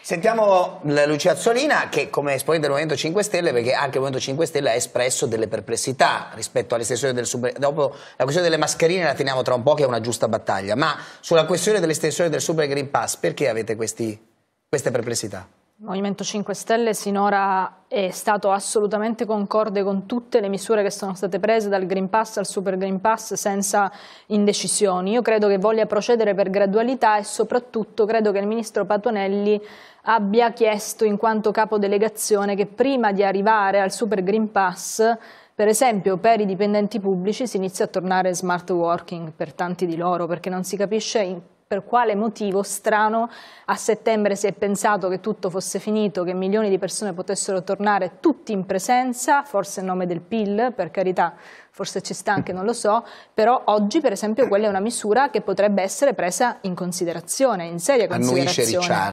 Sentiamo Lucia Azzolina che come esponente del Movimento 5 Stelle, perché anche il Movimento 5 Stelle ha espresso delle perplessità rispetto all'estensione del super... dopo la questione delle mascherine la teniamo tra un po' che è una giusta battaglia, ma sulla questione dell'estensione del Super Green Pass perché avete questi... queste perplessità? Il Movimento 5 Stelle sinora è stato assolutamente concorde con tutte le misure che sono state prese dal Green Pass al Super Green Pass senza indecisioni. Io credo che voglia procedere per gradualità e soprattutto credo che il Ministro Patonelli abbia chiesto in quanto capo delegazione che prima di arrivare al Super Green Pass per esempio per i dipendenti pubblici si inizia a tornare smart working per tanti di loro perché non si capisce per quale motivo strano a settembre si è pensato che tutto fosse finito, che milioni di persone potessero tornare tutti in presenza, forse in nome del PIL, per carità, forse ci sta anche, non lo so, però oggi per esempio quella è una misura che potrebbe essere presa in considerazione, in seria considerazione.